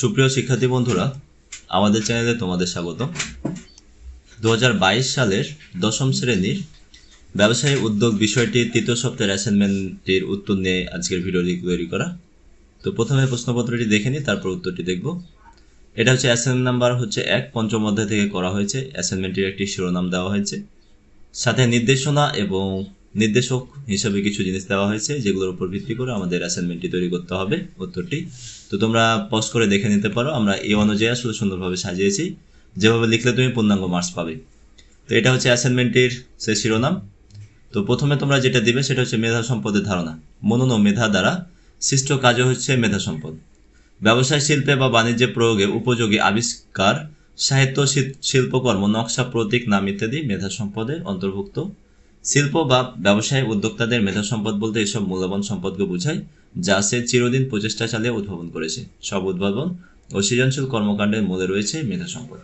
সুপ্রিয় শিক্ষার্থী বন্ধুরা আমাদের চ্যানেলে তোমাদের স্বাগত দু সালের দশম শ্রেণীর ব্যবসায়ী উদ্যোগ বিষয়টি তৃতীয় সপ্তাহের অ্যাসাইনমেন্টটির উত্তর নিয়ে আজকের ভিডিওটি তৈরি করা তো প্রথমে প্রশ্নপত্রটি দেখে নিই তারপর উত্তরটি দেখব এটা হচ্ছে অ্যাসাইনমেন্ট নাম্বার হচ্ছে এক পঞ্চম অধ্যায় থেকে করা হয়েছে অ্যাসাইনমেন্টটির একটি শিরোনাম দেওয়া হয়েছে সাথে নির্দেশনা এবং নির্দেশক হিসাবে কিছু জিনিস দেওয়া হয়েছে যেগুলোর উপর ভিত্তি করে আমাদের অ্যাসাইনমেন্টটি তৈরি করতে হবে উত্তরটি তো তোমরা পজ করে দেখে নিতে পারো আমরা এই অনুযায়ী আসলে সুন্দরভাবে সাজিয়েছি যেভাবে লিখলে তুমি পূর্ণাঙ্গ মার্কস পাবে তো এটা হচ্ছে অ্যাসাইনমেন্টের সে শিরোনাম তো প্রথমে তোমরা যেটা দিবে সেটা হচ্ছে মেধা সম্পদের ধারণা মনন ও মেধা দ্বারা সৃষ্ট কাজ হচ্ছে মেধা সম্পদ ব্যবসায় শিল্পে বা বাণিজ্য প্রয়োগে উপযোগী আবিষ্কার সাহিত্য শিল্পকর্ম নকশা প্রতীক নাম ইত্যাদি মেধা সম্পদে অন্তর্ভুক্ত শিল্প বা ব্যবসায় উদ্যোক্তাদের মেধা সম্পদ বলতে এসব মূল্যবান সম্পদকে বোঝায় যা সে চিরদিন প্রচেষ্টা চালিয়ে উদ্ভাবন করেছে সব উদ্ভাবন ও সৃজনশীল কর্মকাণ্ডের মূলে রয়েছে মেধা সম্পদ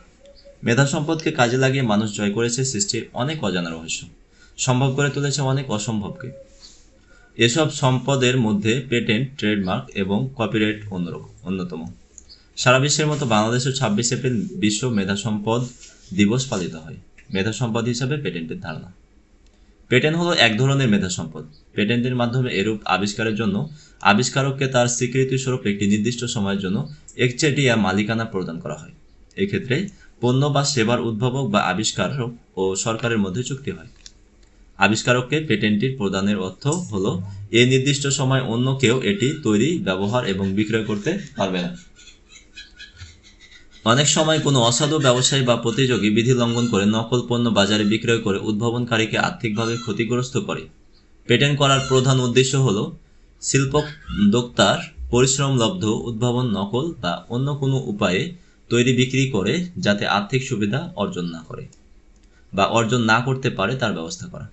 মেধা সম্পদকে কাজে লাগিয়ে মানুষ জয় করেছে সৃষ্টির অনেক অজানা রহস্য সম্ভব করে তুলেছে অনেক অসম্ভবকে এসব সম্পদের মধ্যে পেটেন্ট ট্রেডমার্ক এবং কপিরাইট অন্যরকম অন্যতম সারা বিশ্বের মতো বাংলাদেশের ছাব্বিশ এপ্রিল বিশ্ব মেধা সম্পদ দিবস পালিত হয় মেধা সম্পদ হিসাবে পেটেন্টের ধারণা পেটেন্ট হলো এক ধরনের মেধা সম্পদ পেটেন্টের মাধ্যমে এরূপ আবিষ্কারের জন্য আবিষ্কারককে তার স্বীকৃতিস্বরূপ একটি নির্দিষ্ট সময়ের জন্য একচেটিয়া মালিকানা প্রদান করা হয় এক্ষেত্রে পণ্য বা সেবার উদ্ভাবক বা আবিষ্কারক ও সরকারের মধ্যে চুক্তি হয় আবিষ্কারককে পেটেন্টটির প্রদানের অর্থ হলো এই নির্দিষ্ট সময় অন্য কেউ এটি তৈরি ব্যবহার এবং বিক্রয় করতে পারবে না অনেক সময় কোনো অসাধু ব্যবসায়ী বা প্রতিযোগী বিধি লঙ্ঘন করে নকল পণ্য বাজারে বিক্রয় করে উদ্ভাবনকারীকে আর্থিকভাবে ক্ষতিগ্রস্ত করে পেটেন্ট করার প্রধান উদ্দেশ্য হল শিল্পোদ্যোক্তার পরিশ্রমলব্ধ উদ্ভাবন নকল বা অন্য কোনো উপায়ে তৈরি বিক্রি করে যাতে আর্থিক সুবিধা অর্জন না করে বা অর্জন না করতে পারে তার ব্যবস্থা করা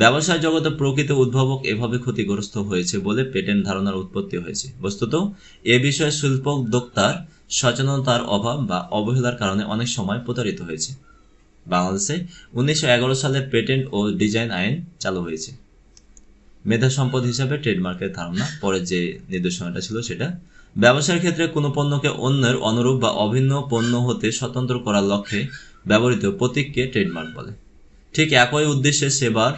ব্যবসায় জগতে প্রকৃত উদ্ভাবক এভাবে ক্ষতিগ্রস্ত হয়েছে বলে পেটেন্ট ধারণার উৎপত্তি হয়েছে বস্তুত এ বিষয়ে শিল্পোদ্যোক্তার সচেতনতার অভাব বা অবহেলার কারণে অনেক সময় প্রতারিত হয়েছে বাংলাদেশে উনিশশো সালে পেটেন্ট ও ডিজাইন আইন চালু হয়েছে মেধা সম্পদ হিসাবে ট্রেডমার্কের ধারণা পরে যে নির্দেশনাটা ছিল সেটা ব্যবসার ক্ষেত্রে কোনো পণ্যকে অন্যের অনুরূপ বা অভিন্ন পণ্য হতে স্বতন্ত্র করার লক্ষ্যে ব্যবহৃত প্রতীককে ট্রেডমার্ক বলে ঠিক একই উদ্দেশ্যে সেবার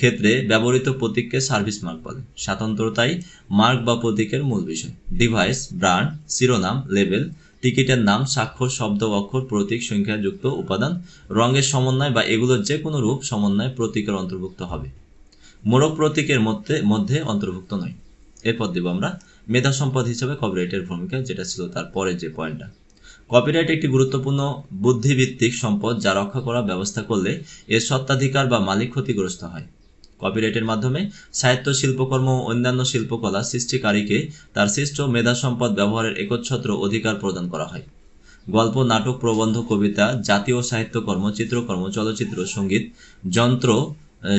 ক্ষেত্রে ব্যবহৃত প্রতীককে সার্ভিস মার্ক বলে স্বাতন্ত্রতাই মার্ক বা প্রতীকের মূল বিষয় ডিভাইস ব্র্যান্ড শিরোনাম লেবেল টিকিটের নাম স্বাক্ষর শব্দ অক্ষর প্রতীক সংখ্যাযুক্ত উপাদান রঙের সমন্বয় বা এগুলোর যে কোনো রূপ সমন্বয় প্রতীকের অন্তর্ভুক্ত হবে মোরক প্রতীকের মধ্যে মধ্যে অন্তর্ভুক্ত নয় এরপর দেব আমরা মেধা সম্পদ হিসেবে কপিরাইটের ভূমিকা যেটা ছিল তার পরের যে পয়েন্টটা কপিরাইট একটি গুরুত্বপূর্ণ বুদ্ধিভিত্তিক সম্পদ যা রক্ষা করা ব্যবস্থা করলে এর সত্ত্বাধিকার বা মালিক ক্ষতিগ্রস্ত হয় কপিরাইটের মাধ্যমে সাহিত্য শিল্পকর্ম ও অন্যান্য শিল্পকলা সৃষ্টিকারীকে তার সৃষ্ট মেধা সম্পদ ব্যবহারের একচ্ছত্র অধিকার প্রদান করা হয় গল্প নাটক প্রবন্ধ কবিতা জাতীয় সাহিত্যকর্ম চিত্রকর্ম চলচ্চিত্র সঙ্গীত যন্ত্র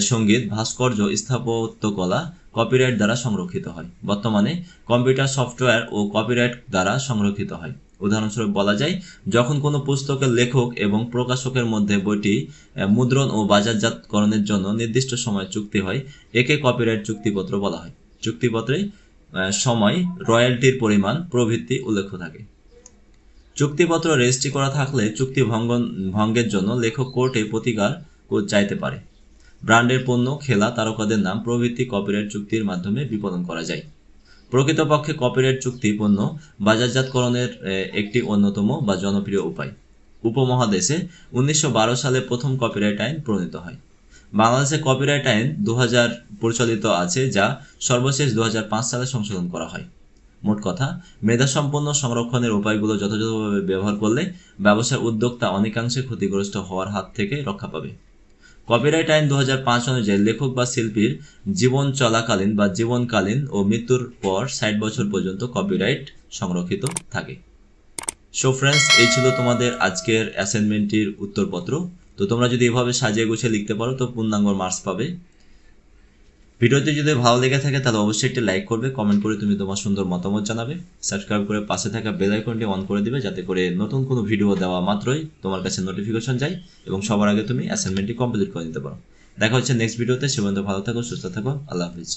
সঙ্গীত ভাস্কর্য স্থাপত্যকলা কপিরাইট দ্বারা সংরক্ষিত হয় বর্তমানে কম্পিউটার সফটওয়্যার ও কপিরাইট দ্বারা সংরক্ষিত হয় উদাহরণস্বরূপ বলা যায় যখন কোনো পুস্তকের লেখক এবং প্রকাশকের মধ্যে বইটি মুদ্রণ ও বাজারজাতকরণের জন্য নির্দিষ্ট সময় চুক্তি হয় একে কপিরাইট চুক্তিপত্র বলা হয় চুক্তিপত্রে সময় রয়্যালটির পরিমাণ প্রভৃতি উল্লেখ থাকে চুক্তিপত্র রেজিস্ট্রি করা থাকলে চুক্তি ভঙ্গন ভঙ্গের জন্য লেখক কোর্টে প্রতিকার চাইতে পারে ব্র্যান্ডের পণ্য খেলা তারকাদের নাম প্রভৃতি কপিরাইট চুক্তির মাধ্যমে বিপণন করা যায় প্রকৃতপক্ষে কপিরাইট চুক্তি পণ্য বাজারজাতকরণের একটি অন্যতম বা জনপ্রিয় উপায় উপমহাদেশে উনিশশো সালে প্রথম কপিরাইট আইন প্রণীত হয় বাংলাদেশে কপিরাইট আইন দু প্রচলিত আছে যা সর্বশেষ দু সালে সংশোধন করা হয় মোট কথা মেধাসম্পন্ন সংরক্ষণের উপায়গুলো যথাযথভাবে ব্যবহার করলে ব্যবসার উদ্যোক্তা অনেকাংশে ক্ষতিগ্রস্ত হওয়ার হাত থেকে রক্ষা পাবে কপিরাইট আইন দু অনুযায়ী লেখক বা শিল্পীর জীবন চলাকালীন বা জীবনকালীন ও মৃত্যুর পর ষাট বছর পর্যন্ত কপিরাইট সংরক্ষিত থাকে সো ফ্রেন্ডস এই ছিল তোমাদের আজকের অ্যাসাইনমেন্টটির উত্তরপত্র তো তোমরা যদি এভাবে সাজিয়ে গুছিয়ে লিখতে পারো তো পূর্ণাঙ্গ মার্কস পাবে ভিডিওটি যদি ভালো লেগে থাকে তাহলে অবশ্যই একটি লাইক করবে কমেন্ট করে তুমি তোমার সুন্দর মতামত জানাবে সাবস্ক্রাইব করে পাশে থাকা বেল আইকনটি অন করে দিবে যাতে করে নতুন কোনো ভিডিও দেওয়া মাত্রই তোমার কাছে নোটিফিকেশন যায় এবং সবার আগে তুমি অ্যাসাইনমেন্টটি কমপ্লিট করে নিতে পারো দেখা হচ্ছে নেক্সট ভিডিওতে সে ভালো থাকো সুস্থ থাকো আল্লাহ হাফিজ